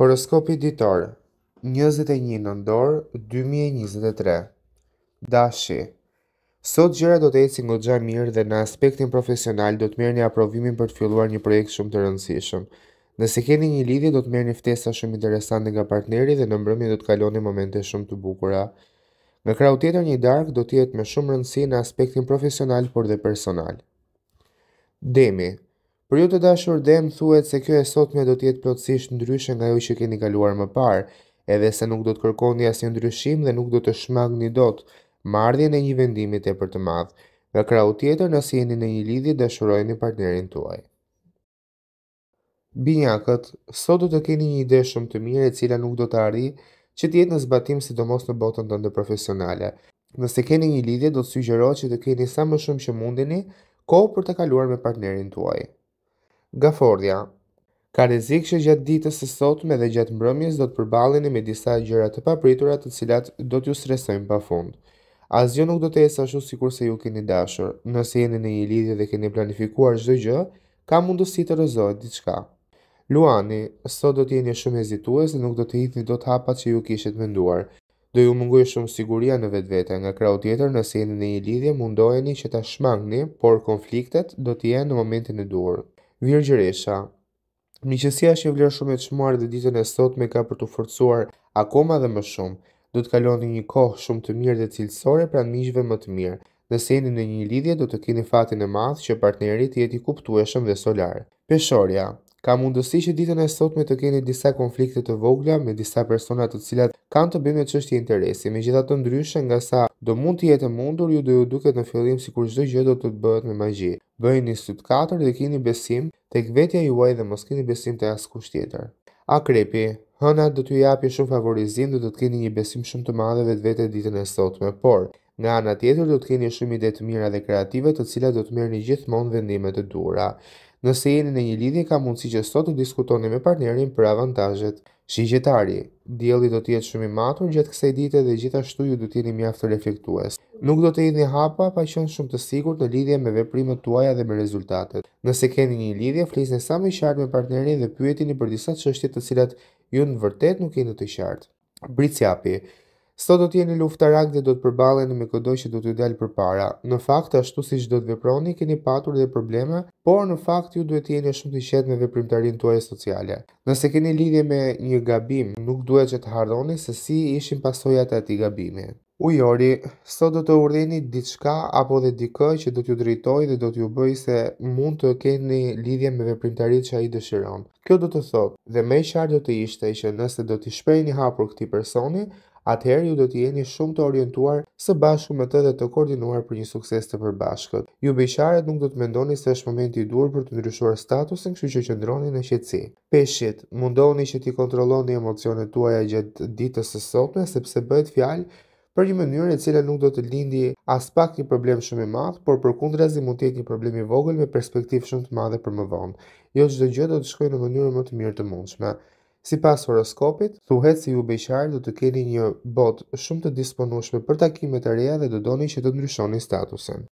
Horoskopi ditor 21 nëndor 2023 Dashi Sot gjera do të ecin goxha mirë dhe në aspektin profesional do të merrni aprovimin për të filluar një projekt shumë të rëndësishëm. Nëse keni një lidhje do të merrni ftesa shumë interesante nga partneri dhe në mbrëmje do të kaloni momente shumë të bukura. Me krau tjetër një darkë do të jetë me shumë rëndësi në aspektin profesional por dhe personal. Demi, Për ju të dashur dem thuhet se kjo e sotme do të jetë plotësisht ndryshe nga ajo që keni kaluar më parë, edhe se nuk do të kërkoni asnjë ndryshim dhe nuk do të shmangni dot marrjen e një vendimi të për të madhë, Nga krau tjetër, nëse jeni në një lidhje, dashurojeni partnerin tuaj. Binjakët, sot do të keni një ide shumë të mirë e cila nuk do të ardi, që të jetë në zbatim sidomos në botën tënde profesionale. Nëse keni një lidhje, do të sugjeroj që të keni sa më shumë që mundeni kohë për të kaluar me partnerin tuaj nga fordja. Ka rrezik që gjatë ditës së sotme dhe gjatë mbrëmjes do të përballeni me disa gjëra të papritura të cilat do t'ju stresojnë pafund. Asgjë nuk do të jetë ashtu sikur se ju keni dashur. Nëse jeni në një lidhje dhe keni planifikuar çdo gjë, ka mundësi të rëzohet diçka. Luani, sot do të jeni shumë hezitues dhe nuk do të do të hapat që ju kishit menduar. Do ju mungoj shumë siguria në vetvete. Nga krau tjetër, nëse jeni në një lidhje, mundoheni që ta shmangni, por konfliktet do të jenë në momentin e durë. Virgjëresha Miqësia është një vlerë shumë e çmuar dhe ditën e sotme ka për të forcuar akoma dhe më shumë. Do të kaloni një kohë shumë të mirë dhe cilësore pranë miqve më të mirë. Nëse jeni në një lidhje, do të keni fatin e madh që partneri jeti jetë i kuptueshëm dhe solar. Peshorja, Ka mundësi që ditën e sotme të keni disa konflikte të vogla me disa persona të cilat kanë të bëjnë me çështje interesi. Megjithatë ndryshe nga sa do mund të jetë mundur, ju do ju duket në fillim sikur çdo gjë do të bëhet me magji. Bëjeni sy të katër dhe keni besim tek vetja juaj dhe mos keni besim te askush tjetër. Akrepi, hëna do t'ju japë shumë favorizim dhe do të keni një besim shumë të madh vetvete ditën e sotme, por nga ana tjetër do të keni shumë ide të mira dhe kreative të cilat do të merrni gjithmonë vendime të duhura. Nëse jeni në një lidhje ka mundësi që sot të diskutoni me partnerin për avantazhet. Shigjetari, dielli do të jetë shumë i matur gjatë kësaj dite dhe gjithashtu ju do të jeni mjaft reflektues. Nuk do të jeni hapa pa qenë shumë të sigurt në lidhje me veprimet tuaja dhe me rezultatet. Nëse keni një lidhje, flisni sa më qartë me partnerin dhe pyetini për disa çështje të cilat ju në vërtet nuk jeni të qartë. Britsi api, Sot do të jeni luftarak dhe do të përballeni me çdo që do t'ju dalë përpara. Në fakt ashtu siç do të veproni, keni patur dhe probleme, por në fakt ju duhet të jeni shumë të qetë me veprimtarinë tuaj sociale. Nëse keni lidhje me një gabim, nuk duhet që të hardhoni se si ishin pasojat e atij gabimi. Ujori, sot do të urdheni diçka apo dhe dikë që do t'ju drejtoj dhe do t'ju bëj se mund të keni lidhje me veprimtarit që a i dëshiron. Kjo do të thot, dhe me i do të ishte që nëse do t'i shpejni hapur këti personi, atëherë ju do të jeni shumë të orientuar së bashku me të dhe të koordinuar për një sukses të përbashkët. Ju beqaret nuk do të mendoni se është momenti i dur për të ndryshuar statusin, kështu që qëndroni në qetësi. Peshqit, mundohuni që t'i kontrolloni emocionet tuaja gjatë ditës së sotme sepse bëhet fjalë për një mënyrë e cila nuk do të lindi as pak një problem shumë i madh, por përkundrazi mund të jetë një problem i vogël me perspektivë shumë të madhe për më vonë. Jo çdo gjë do të shkojë në mënyrë më të mirë të mundshme. Si pas horoskopit, thuhet si ju beqarë do të keni një bot shumë të disponushme për takimet e reja dhe do doni që të ndryshoni statusen.